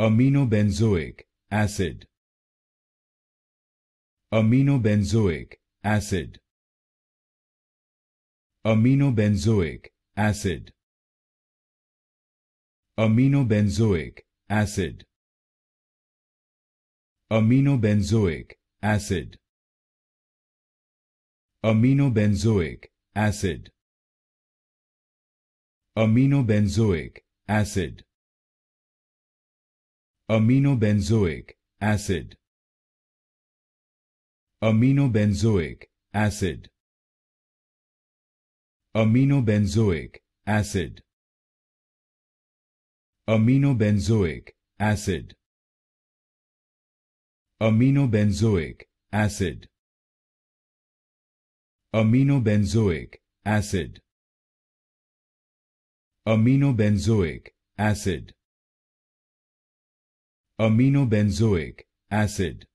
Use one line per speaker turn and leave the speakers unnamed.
Aminobenzoic acid Aminobenzoic acid Aminobenzoic acid Aminobenzoic acid Aminobenzoic acid Aminobenzoic acid Aminobenzoic acid Aminobenzoic acid Aminobenzoic acid Aminobenzoic acid Aminobenzoic acid Aminobenzoic acid Aminobenzoic acid Aminobenzoic acid aminobenzoic acid